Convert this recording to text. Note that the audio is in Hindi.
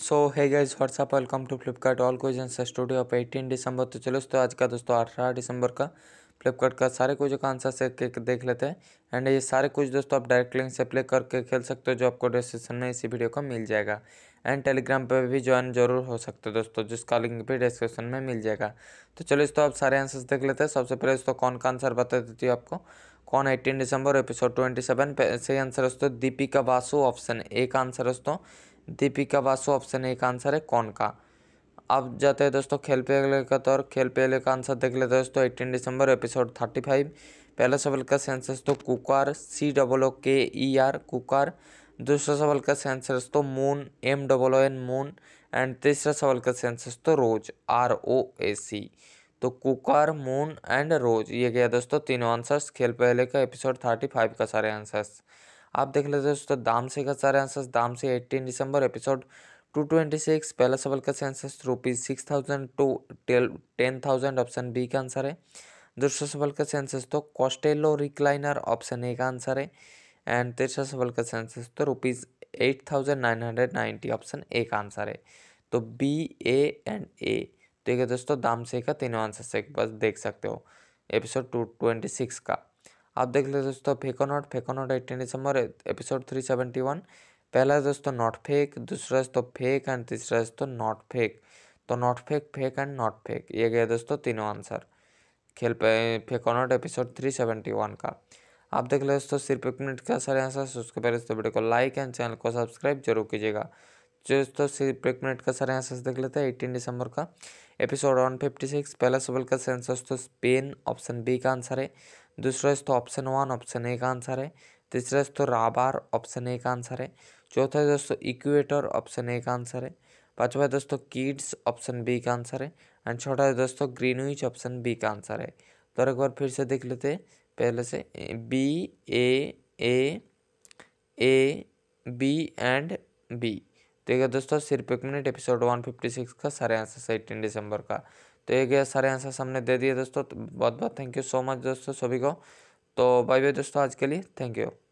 so hi guys what's up welcome to Flipkart all question studio of eighteen दिसंबर तो चलो दोस्तों आज का दोस्तों अठारह दिसंबर का फ्लिपकार्ट का सारे क्वेश्चन का आंसर एक देख लेते हैं एंड ये सारे कुछ दोस्तों आप डायरेक्ट लिंक से प्ले करके खेल सकते हो जो आपको डिस्क्रिप्शन में इसी वीडियो का मिल जाएगा एंड टेलीग्राम पर भी ज्वाइन जरूर हो सकते हो दोस्तों जिसका लिंक भी डिस्क्रिप्शन में मिल जाएगा तो चलो दोस्तों आप सारे आंसर्स देख लेते हैं सबसे पहले दोस्तों कौन का आंसर बता देती हूँ आपको कौन एटीन दिसंबर एपिसोड ट्वेंटी सेवन सही आंसर दोस्तों दीपिका बासु ऑप्शन ए का आंसर दोस्तों दीपिका बासु ऑप्शन ए का आंसर है कौन का अब जाते हैं दोस्तों खेल पे अगले का तौर खेल पे अगले का आंसर देख लेते दोस्तों एटीन दिसंबर एपिसोड थर्टी फाइव पहला सवाल का सेंसर तो कुकार सी डबल ओ के ई आर कुकार दूसरा सवाल का सेंसर तो moon M double O N moon and तीसरा सवाल का सेंसर तो रोज आर ओ ए सी तो कुकर मून एंड रोज ये गया दोस्तों तीनों आंसर्स खेल पहले का एपिसोड थर्टी फाइव का सारे आंसर्स आप देख लेते हैं उसका दाम से का सारे आंसर दाम से एट्टीन दिसंबर एपिसोड टू ट्वेंटी सिक्स पहला सवाल का answer rupees six thousand to टेल टेन थाउजेंड ऑप्शन बी का आंसर है दूसरा सवाल तो का आंसर तो कॉस्टेलो रिक्लाइनर ऑप्शन ए का आंसर है एंड तीसरा सवाल तो का आंसर तो rupees eight thousand nine hundred ninety option A का आंसर है तो बी ए एंड ए तो ये दोस्तों दाम से का तीनों आंसर से बस देख सकते हो एपिसोड टू ट्वेंटी सिक्स का आप देख ले दोस्तों फेको नॉट फेको नॉट एट्टेंडेंस समर एपिसोड थ्री सेवेंटी वन पहला है दोस्तों नॉट फेक दूसरा दोस्तों फेक एंड तीसरा दोस्तों नॉट फेक तो not fake fake and not fake ये गया दोस्तों तीनों आंसर खेल fake or not episode three seventy one का आप देख ले दोस्तों सिर्फ एक मिनट का सारे आंसर उसके पहले दोस्तों वीडियो को लाइक एंड चैनल को सब्सक्राइब जरूर कीजिएगा जो दोस्तों सिर्फ एक मिनट का सारे आंसर देख लेते हैं एटीन दिसंबर का एपिसोड वन फिफ्टी सिक्स पहला सवाल का सेंसर तो स्पेन ऑप्शन बी का आंसर है दूसरा दोस्तों ऑप्शन वन ऑप्शन ए का आंसर है तीसरा दोस्तों राबार ऑप्शन ए का आंसर है चौथा दोस्तों इक्वेटर ऑप्शन ए का आंसर है पांचवा दोस्तों किड्स ऑप्शन बी का आंसर है एंड छोटा है दोस्तों ग्रीनविच ऑप्शन बी का आंसर है तो एक बार फिर से देख लेते हैं पहले से B A A A B and B तो दोस्तों सिर्फ एक minute episode one fifty six का सारे आंसर है एटीन दिसंबर का तो ये गया सारे आंसर सामने दे दिए दोस्तों तो बहुत बहुत थैंक यू सो मच दोस्तों सभी को तो बाय बाय दोस्तों आज के लिए थैंक यू